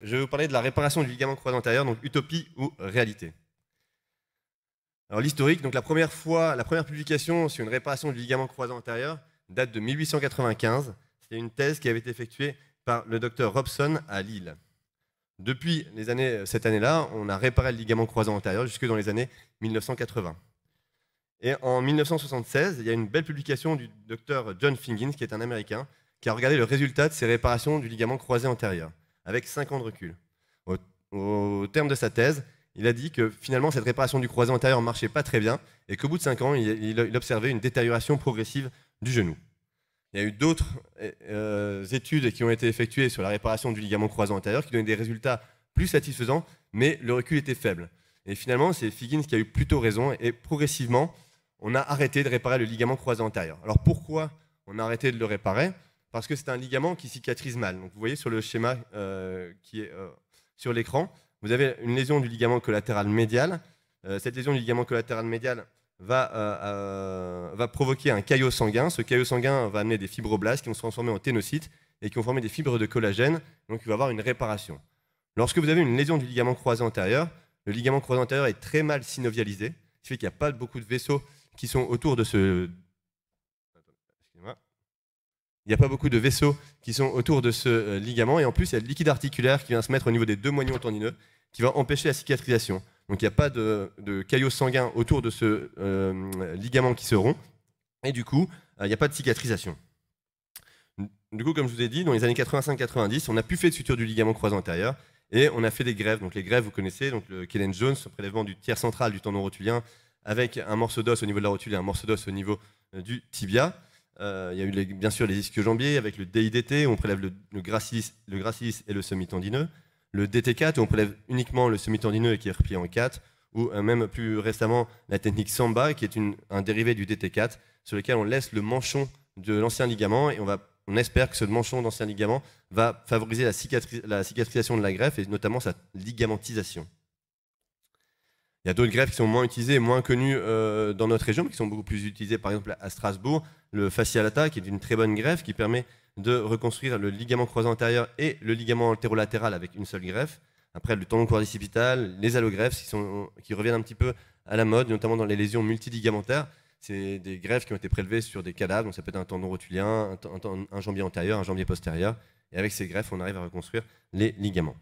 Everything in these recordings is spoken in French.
Je vais vous parler de la réparation du ligament croisant antérieur, donc utopie ou réalité. Alors l'historique, donc la première fois, la première publication sur une réparation du ligament croisant antérieur date de 1895. c'est une thèse qui avait été effectuée par le docteur Robson à Lille. Depuis cette année-là, on a réparé le ligament croisant antérieur jusque dans les années 1980. Et en 1976, il y a une belle publication du docteur John Figgins, qui est un Américain, qui a regardé le résultat de ces réparations du ligament croisé antérieur, avec 5 ans de recul. Au, terme de sa thèse, il a dit que finalement cette réparation du croisé antérieur ne marchait pas très bien et qu'au bout de 5 ans, il, observait une détérioration progressive du genou. Il y a eu d'autres euh, euh, études qui ont été effectuées sur la réparation du ligament croisé antérieur qui donnaient des résultats plus satisfaisants, mais le recul était faible. Et finalement, c'est Figgins qui a eu plutôt raison et progressivement, on a arrêté de réparer le ligament croisé antérieur. Alors pourquoi on a arrêté de le réparer Parce que c'est un ligament qui cicatrise mal. vous voyez sur le schéma euh, qui est euh, sur l'écran, vous avez une lésion du ligament collatéral médial. Euh, cette lésion du ligament collatéral médial va, va provoquer un caillot sanguin. Ce caillot sanguin va amener des fibroblastes qui vont se transformer en ténocytes et qui vont former des fibres de collagène. Donc il va y avoir une réparation. Lorsque vous avez une lésion du ligament croisé antérieur, le ligament croisé antérieur est très mal synovialisé, ce qui fait qu'il n'y a pas beaucoup de vaisseaux qui sont autour de ce... Il n'y a pas beaucoup de vaisseaux qui sont autour de ce euh, ligament, et en plus, il y a le liquide articulaire qui vient se mettre au niveau des deux moignons tendineux, qui va empêcher la cicatrisation. Donc il n'y a pas de, de caillot sanguin autour de ce euh, ligament qui se rompt, et du coup, euh, il n'y a pas de cicatrisation. Du coup, comme je vous ai dit, dans les années 85-90, on n'a plus fait de suture du ligament croisé antérieur, et on a fait des grèves. Donc les grèves, vous connaissez, donc le Kellen Jones, le prélèvement du tiers central du tendon rotulien, avec un morceau d'os au niveau de la rotule et un morceau d'os au niveau euh, du tibia. Euh, il y a eu bien sûr les ischios jambiers avec le DIDT, où on prélève le, gracilis, le gracilis et le semi-tendineux. Le DT4, où on prélève uniquement le semi-tendineux et qui est replié en 4. Ou euh, même plus récemment, la technique Samba, qui est un dérivé du DT4, sur lequel on laisse le manchon de l'ancien ligament et on, espère que ce manchon d'ancien ligament va favoriser la cicatrisation de la greffe et notamment sa ligamentisation. Il y a d'autres greffes qui sont moins utilisées, moins connues euh, dans notre région, mais qui sont beaucoup plus utilisées, par exemple à Strasbourg, le fascialata, qui est une très bonne greffe qui permet de reconstruire le ligament croisé antérieur et le ligament antérolatéral avec une seule greffe. Après, le tendon quadricipital, les allogreffes qui, qui reviennent un petit peu à la mode, notamment dans les lésions multiligamentaires. C'est des greffes qui ont été prélevées sur des cadavres, donc ça peut être un tendon rotulien, un, un jambier antérieur, un jambier postérieur. Et avec ces greffes, on arrive à reconstruire les ligaments.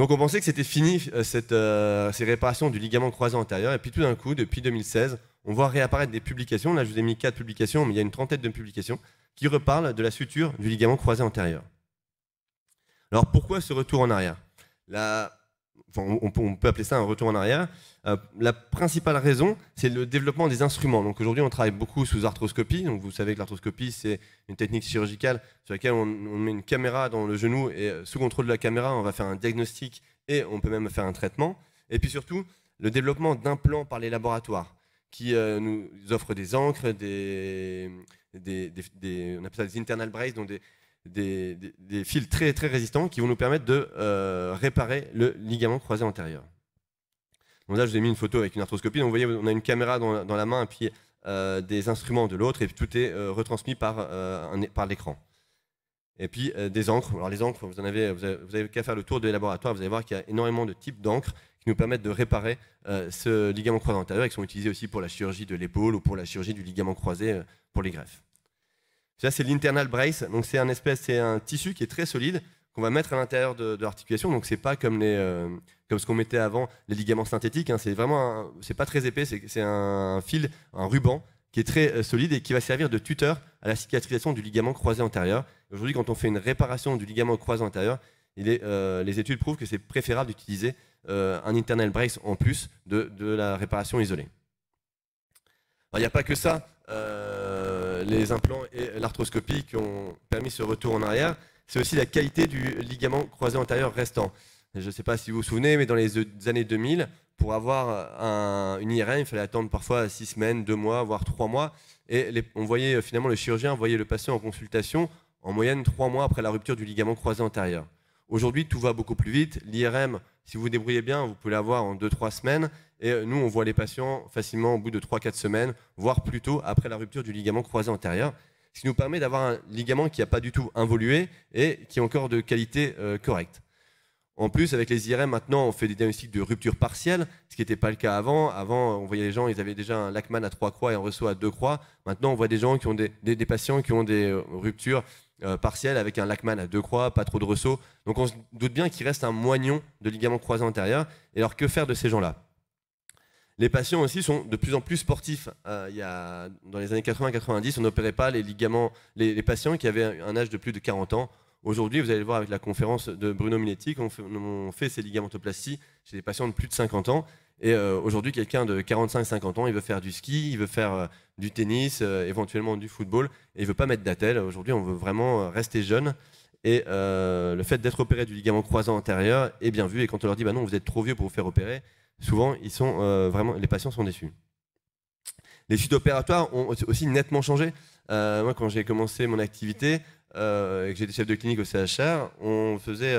Donc on pensait que c'était fini euh, cette, euh, ces réparations du ligament croisé antérieur, et puis tout d'un coup, depuis 2016, on voit réapparaître des publications, là je vous ai mis quatre publications, mais il y a une trentaine de publications, qui reparlent de la suture du ligament croisé antérieur. Alors pourquoi ce retour en arrière on, peut, appeler ça un retour en arrière. Euh, la principale raison, c'est le développement des instruments. Donc aujourd'hui, on travaille beaucoup sous arthroscopie. Donc vous savez que l'arthroscopie, c'est une technique chirurgicale sur laquelle on, met une caméra dans le genou et euh, sous contrôle de la caméra, on va faire un diagnostic et on peut même faire un traitement. Et puis surtout, le développement d'implants par les laboratoires qui euh, nous offrent des encres, des, on appelle ça des internal brace donc des, des, fils très, très résistants qui vont nous permettre de euh, réparer le ligament croisé antérieur. Donc là, je vous ai mis une photo avec une arthroscopie. vous voyez, on a une caméra dans, la main et puis euh, des instruments de l'autre, et tout est euh, retransmis par, l'écran. Et puis des encres. Alors les encres, vous avez, vous n'avez qu'à faire le tour des laboratoires, vous allez voir qu'il y a énormément de types d'encres qui nous permettent de réparer ce ligament croisé antérieur et qui sont utilisés aussi pour la chirurgie de l'épaule ou pour la chirurgie du ligament croisé pour les greffes. Ça c'est l'internal brace. Donc, c'est un espèce, c'est un tissu qui est très solide qu'on va mettre à l'intérieur de, l'articulation. Donc, c'est pas comme les, euh, comme ce qu'on mettait avant, les ligaments synthétiques. Ce hein. C'est vraiment, c'est pas très épais. C'est un fil, un ruban qui est très euh, solide et qui va servir de tuteur à la cicatrisation du ligament croisé antérieur. Aujourd'hui, quand on fait une réparation du ligament croisé antérieur, euh, les études prouvent que c'est préférable d'utiliser un internal brace en plus de, la réparation isolée. Il n'y a pas que ça les implants et l'arthroscopie qui ont permis ce retour en arrière, c'est aussi la qualité du ligament croisé antérieur restant. Je ne sais pas si vous vous souvenez, mais dans les années 2000, pour avoir une IRM, il fallait attendre parfois six semaines, deux mois, voire trois mois. Et on voyait euh, finalement le chirurgien voyait le patient en consultation en moyenne trois mois après la rupture du ligament croisé antérieur. Aujourd'hui, tout va beaucoup plus vite. L'IRM, si vous vous débrouillez bien, vous pouvez l'avoir en 2-3 semaines. Et euh, nous, on voit les patients facilement au bout de 3-4 semaines, voire plus tôt après la rupture du ligament croisé antérieur. Ce qui nous permet d'avoir un ligament qui n'a pas du tout involué et qui est encore de qualité euh, correcte. En plus, avec les IRM, maintenant, on fait des diagnostics de rupture partielle, ce qui n'était pas le cas avant. Avant, on voyait les gens, ils avaient déjà un Lachman à 3 croix et un reçoit à 2 croix. Maintenant, on voit des gens qui ont des patients qui ont des euh, ruptures euh, partiel avec un lacman à deux croix, pas trop de ressauts. Donc on se doute bien qu'il reste un moignon de ligaments croisés antérieur. Et alors que faire de ces gens-là les patients aussi sont de plus en plus sportifs. Euh, il y a, dans les années 80-90, on n'opérait pas les ligaments, les, patients qui avaient un âge de plus de 40 ans. Aujourd'hui, vous allez le voir avec la conférence de Bruno Minetti, on fait, on fait ces ligamentoplasties chez des patients de plus de 50 ans. Et euh, aujourd'hui, quelqu'un de 45-50 ans, il veut faire du ski, il veut faire euh, du tennis, euh, éventuellement du football, et il veut pas mettre d'attel. Aujourd'hui, on veut vraiment rester jeune. Et le fait d'être opéré du ligament croisant antérieur est bien vu. Et quand on leur dit, bah non, vous êtes trop vieux pour vous faire opérer, souvent, ils sont, vraiment, les patients sont déçus. Les suites opératoires ont aussi nettement changé. moi, quand j'ai commencé mon activité et que j'étais chef de clinique au CHR, on faisait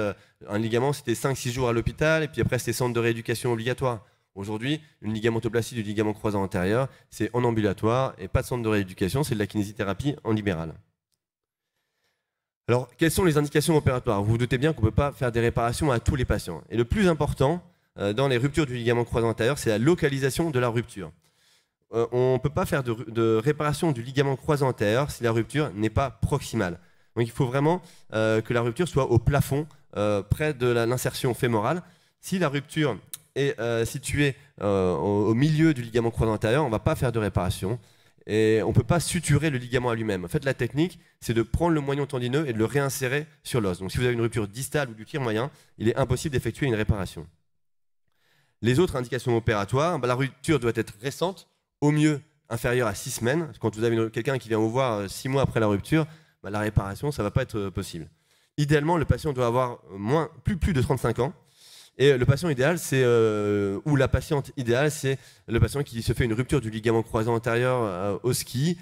un ligament, c'était 5-6 jours à l'hôpital, et puis après, c'était centre de rééducation obligatoire. Aujourd'hui, une ligamentoplastie du ligament croisant antérieur, c'est en ambulatoire et pas de centre de rééducation, c'est de la kinésithérapie en libéral. Alors, quelles sont les indications opératoires Vous vous doutez bien qu'on ne peut pas faire des réparations à tous les patients. Et le plus important euh, dans les ruptures du ligament croisant antérieur, c'est la localisation de la rupture. Euh, on ne peut pas faire de, réparation du ligament croisant antérieur si la rupture n'est pas proximale. Donc il faut vraiment euh, que la rupture soit au plafond, près de l'insertion fémorale. Si la rupture est euh, situé euh, au, milieu du ligament croisé antérieur, on ne va pas faire de réparation. Et on ne peut pas suturer le ligament à lui-même. En fait, la technique, c'est de prendre le moignon tendineux et de le réinsérer sur l'os. Donc si vous avez une rupture distale ou du tir moyen, il est impossible d'effectuer une réparation. Les autres indications opératoires, bah, la rupture doit être récente, au mieux inférieure à 6 semaines. Quand vous avez quelqu'un qui vient vous voir 6 euh, mois après la rupture, bah, la réparation, ça ne va pas être possible. Idéalement, le patient doit avoir plus, plus de 35 ans. Et euh, le patient idéal, c'est euh, ou la patiente idéale, c'est le patient qui se fait une rupture du ligament croisant antérieur euh, au ski,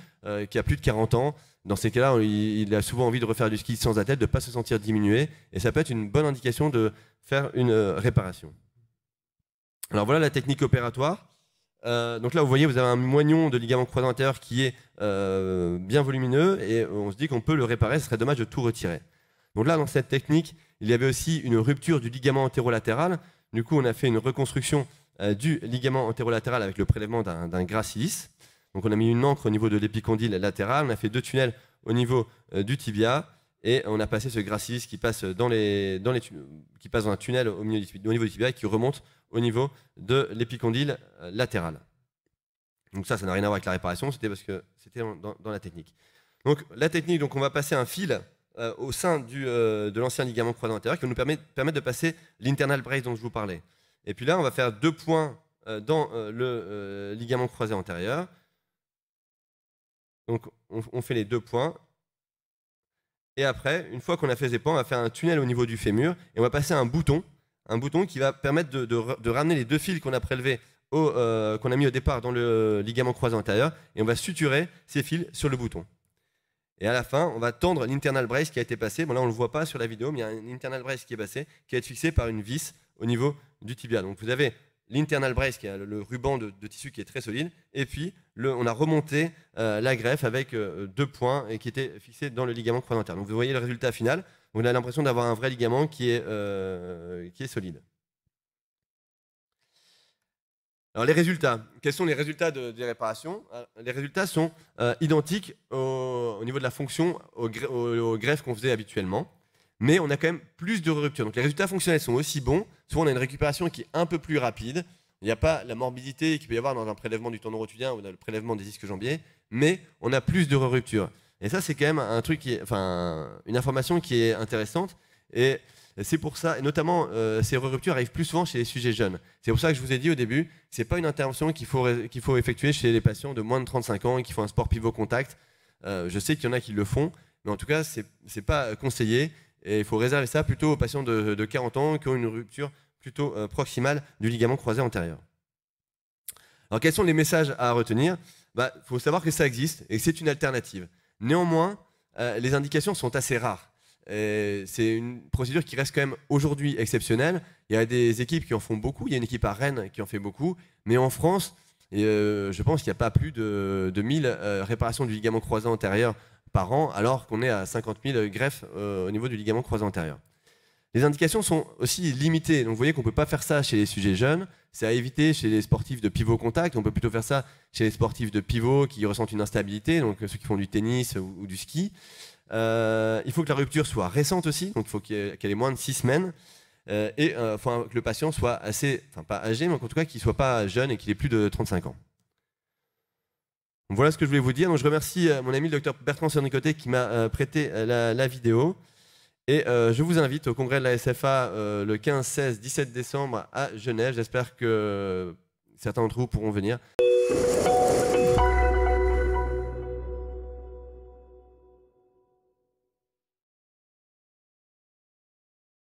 qui a plus de 40 ans. Dans ces cas-là, il, a souvent envie de refaire du ski sans tête, de ne pas se sentir diminué, et ça peut être une bonne indication de faire une réparation. Alors voilà la technique opératoire. donc là, vous voyez, vous avez un moignon de ligament croisant antérieur qui est bien volumineux, et on se dit qu'on peut le réparer. Ce serait dommage de tout retirer. Donc là, dans cette technique, il y avait aussi une rupture du ligament antérolatéral. Du coup, on a fait une reconstruction euh, du ligament antérolatéral avec le prélèvement d'un gracilis. Donc on a mis une encre au niveau de l'épicondyle latéral, on a fait deux tunnels au niveau euh, du tibia et on a passé ce gracilis qui passe dans, qui passe dans un tunnel au, niveau du tibia et qui remonte au niveau de l'épicondyle euh, latéral. Donc ça, ça n'a rien à voir avec la réparation, c'était parce que c'était dans, dans, la technique. Donc la technique, donc on va passer un fil euh, au sein du, euh, de l'ancien ligament croisé antérieur qui va nous permettre, de passer l'internal brace dont je vous parlais. Et puis là, on va faire deux points euh, dans le ligament croisé antérieur. Donc on, fait les deux points. Et après, une fois qu'on a fait ces points, on va faire un tunnel au niveau du fémur et on va passer un bouton, un bouton qui va permettre de, de ramener les deux fils qu'on a prélevés qu'on a mis au départ dans le ligament croisé antérieur et on va suturer ces fils sur le bouton. Et à la fin, on va tendre l'internal brace qui a été passé. là, on ne le voit pas sur la vidéo, mais il y a un internal brace qui est passé, qui a être fixé par une vis au niveau du tibia. Donc, vous avez l'internal brace, qui a le ruban de, tissu qui est très solide, et puis on a remonté euh, la greffe avec euh, deux points et qui étaient fixés dans le ligament croisé Donc, vous voyez le résultat final. On a l'impression d'avoir un vrai ligament qui euh, qui est solide. Alors les résultats, quels sont les résultats des réparations euh, Les résultats sont euh, identiques au, niveau de la fonction aux, au, greffe greffes qu'on faisait habituellement, mais on a quand même plus de ruptures. Donc les résultats fonctionnels sont aussi bons, souvent on a une récupération qui est un peu plus rapide, il n'y a pas la morbidité qu'il peut y avoir dans un prélèvement du tendon rotulien ou dans le prélèvement des disques jambiers, mais on a plus de ruptures. Et ça c'est quand même un truc qui est, enfin, une information qui est intéressante. Et c'est pour ça, et notamment, euh, ces ruptures arrivent plus souvent chez les sujets jeunes. C'est pour ça que je vous ai dit au début, ce n'est pas une intervention qu'il faut, faut effectuer chez les patients de moins de 35 ans et qui font un sport pivot contact. Euh, je sais qu'il y en a qui le font, mais en tout cas, ce n'est pas euh, conseillé. Et il faut réserver ça plutôt aux patients de, 40 ans qui ont une rupture plutôt proximale du ligament croisé antérieur. Alors, quels sont les messages à retenir Il bah, faut savoir que ça existe et que c'est une alternative. Néanmoins, les indications sont assez rares. Euh, c'est une procédure qui reste quand même aujourd'hui exceptionnelle. Il y a des équipes qui en font beaucoup. Il y a une équipe à Rennes qui en fait beaucoup. Mais en France, euh, je pense qu'il n'y a pas plus de, 1000 euh, réparations du ligament croisé antérieur par an, alors qu'on est à 50 000 greffes au niveau du ligament croisé antérieur. Les indications sont aussi limitées. Donc vous voyez qu'on ne peut pas faire ça chez les sujets jeunes. C'est à éviter chez les sportifs de pivot contact. On peut plutôt faire ça chez les sportifs de pivot qui ressentent une instabilité, donc ceux qui font du tennis ou du ski. Euh, il faut que la rupture soit récente aussi, donc il faut qu'elle ait moins de 6 semaines. Euh, et il euh, que le patient soit assez, enfin pas âgé, mais en tout cas qu'il soit pas jeune et qu'il ait plus de 35 ans. voilà ce que je voulais vous dire. Donc, je remercie mon ami le docteur Bertrand Sernicoté qui m'a prêté la, la, vidéo. Et je vous invite au congrès de la SFA le 15, 16, 17 décembre à Genève. J'espère que certains d'entre vous pourront venir.